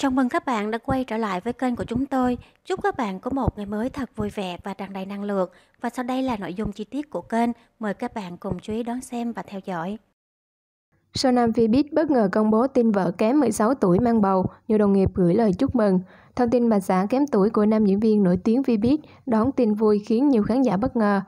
Chào mừng các bạn đã quay trở lại với kênh của chúng tôi. Chúc các bạn có một ngày mới thật vui vẻ và tràn đầy năng lượng. Và sau đây là nội dung chi tiết của kênh. Mời các bạn cùng chú ý đón xem và theo dõi. sau nam Sonam Phibit bất ngờ công bố tin vợ kém 16 tuổi mang bầu, nhiều đồng nghiệp gửi lời chúc mừng. Thông tin bà xã kém tuổi của nam diễn viên nổi tiếng Phibit đón tin vui khiến nhiều khán giả bất ngờ.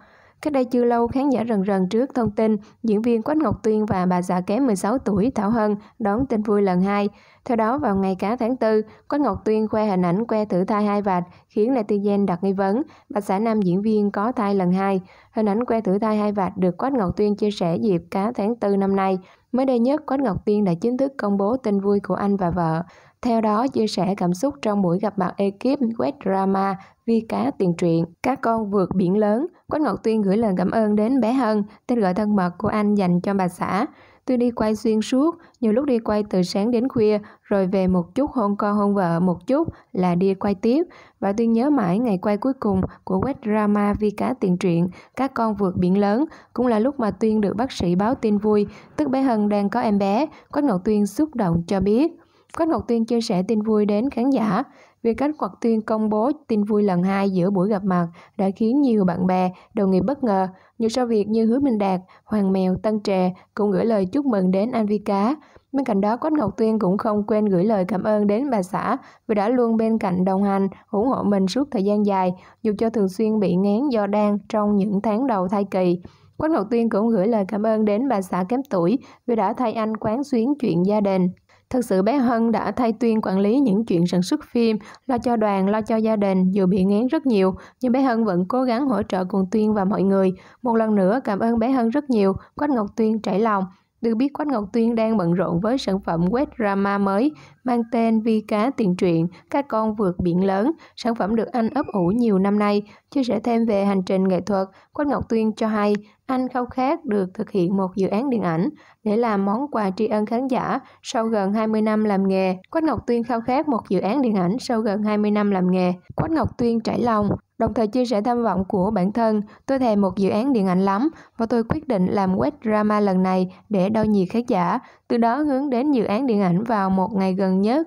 Cách đây chưa lâu, khán giả rần rần trước thông tin diễn viên Quách Ngọc Tuyên và bà già kém 16 tuổi Thảo Hân đón tin vui lần hai. Theo đó, vào ngày cá tháng 4, Quách Ngọc Tuyên khoe hình ảnh que thử thai hai vạch, khiến netizen đặt nghi vấn bà xã nam diễn viên có thai lần hai. Hình ảnh que thử thai hai vạch được Quách Ngọc Tuyên chia sẻ dịp cá tháng 4 năm nay. Mới đây nhất, Quách Ngọc Tiên đã chính thức công bố tin vui của anh và vợ. Theo đó, chia sẻ cảm xúc trong buổi gặp mặt ekip web drama Vi Cá Tiền Truyện, Các Con Vượt Biển Lớn, Quách Ngọc Tiên gửi lời cảm ơn đến bé Hân, tên gọi thân mật của anh dành cho bà xã. Tôi đi quay xuyên suốt, nhiều lúc đi quay từ sáng đến khuya, rồi về một chút hôn con hôn vợ một chút là đi quay tiếp. Và tôi nhớ mãi ngày quay cuối cùng của web drama Vi Cá Tiền Truyện, Các Con Vượt Biển Lớn, cũng là lúc mà Tuyên được bác sĩ báo tin vui, tức bé Hân đang có em bé. Quách Ngọc Tuyên xúc động cho biết. Quách Ngọc Tuyên chia sẻ tin vui đến khán giả. Việc Quách Ngọc Tuyên công bố tin vui lần hai giữa buổi gặp mặt đã khiến nhiều bạn bè, đồng nghiệp bất ngờ. Như sau việc như Hứa Minh Đạt, Hoàng Mèo, Tân Trè cũng gửi lời chúc mừng đến Anh Vi Cá. Bên cạnh đó, Quách Ngọc Tuyên cũng không quên gửi lời cảm ơn đến bà xã vì đã luôn bên cạnh đồng hành, ủng hộ mình suốt thời gian dài, dù cho thường xuyên bị ngán do đang trong những tháng đầu thai kỳ. Quách Ngọc Tuyên cũng gửi lời cảm ơn đến bà xã kém tuổi vì đã thay anh quán xuyến chuyện gia đình. Thực sự bé Hân đã thay Tuyên quản lý những chuyện sản xuất phim, lo cho đoàn, lo cho gia đình, dù bị ngán rất nhiều, nhưng bé Hân vẫn cố gắng hỗ trợ cùng Tuyên và mọi người. Một lần nữa cảm ơn bé Hân rất nhiều, Quách Ngọc Tuyên trải lòng. Được biết Quách Ngọc Tuyên đang bận rộn với sản phẩm web drama mới mang tên Vi cá tiền truyện, các con vượt biển lớn. Sản phẩm được anh ấp ủ nhiều năm nay. Chia sẻ thêm về hành trình nghệ thuật, Quách Ngọc Tuyên cho hay anh khao khát được thực hiện một dự án điện ảnh để làm món quà tri ân khán giả sau gần 20 năm làm nghề. Quách Ngọc Tuyên khao khát một dự án điện ảnh sau gần 20 năm làm nghề. Quách Ngọc Tuyên trải lòng, đồng thời chia sẻ tham vọng của bản thân. Tôi thèm một dự án điện ảnh lắm và tôi quyết định làm web drama lần này để đo nhiệt khán giả, từ đó hướng đến dự án điện ảnh vào một ngày gần nhất.